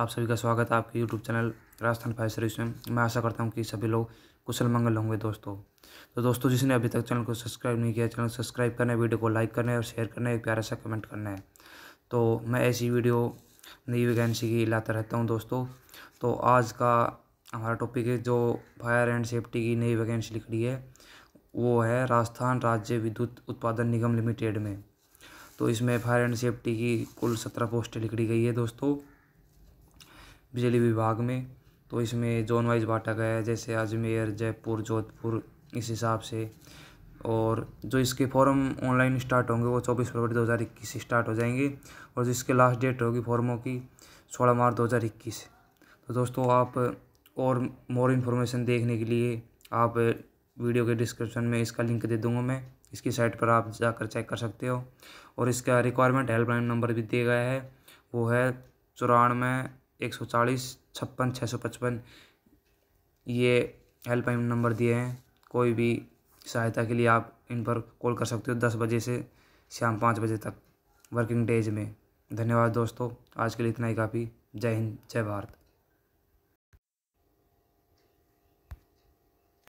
आप सभी का स्वागत है आपके YouTube channel Rajasthan fire service में मैं आशा करता हूँ कि सभी लोग कुशल मंगल होंगे दोस्तों तो दोस्तों जिसने अभी तक चैनल को सब्सक्राइब नहीं किया चैनल सब्सक्राइब करना है वीडियो को लाइक करना है और शेयर करना है एक प्यारा सा कमेंट करना है तो मैं ऐसी वीडियो नई वैकेंसी की लाता रहता हूँ दोस्तों तो आज का हमारा टॉपिक है जो फायर एंड सेफ्टी की नई वैकेंसी रही है वो है राजस्थान राज्य विद्युत उत्पादन निगम लिमिटेड में तो इसमें फायर एंड सेफ्टी की कुल सत्रह पोस्टें लिखी गई है दोस्तों बिजली विभाग में तो इसमें जोन वाइज बांटा गया है जैसे अजमेर जयपुर जोधपुर इस हिसाब से और जो इसके फॉर्म ऑनलाइन स्टार्ट होंगे वो चौबीस फरवरी दो हज़ार इक्कीस से स्टार्ट हो जाएंगे और जिसके लास्ट डेट होगी फॉर्मों की सोलह मार्च दो हज़ार इक्कीस तो दोस्तों आप और मोर इन्फॉर्मेशन देखने के लिए आप वीडियो के डिस्क्रिप्शन में इसका लिंक दे दूँगा मैं इसकी साइट पर आप जाकर चेक कर सकते हो और इसका रिक्वायरमेंट हेल्पलाइन नंबर भी दिया गया है वो है चौरानवे एक सौ चालीस छप्पन छः सौ पचपन ये हेल्पलाइन नंबर दिए हैं कोई भी सहायता के लिए आप इन पर कॉल कर सकते हो दस बजे से शाम पाँच बजे तक वर्किंग डेज में धन्यवाद दोस्तों आज के लिए इतना ही काफ़ी जय हिंद जय भारत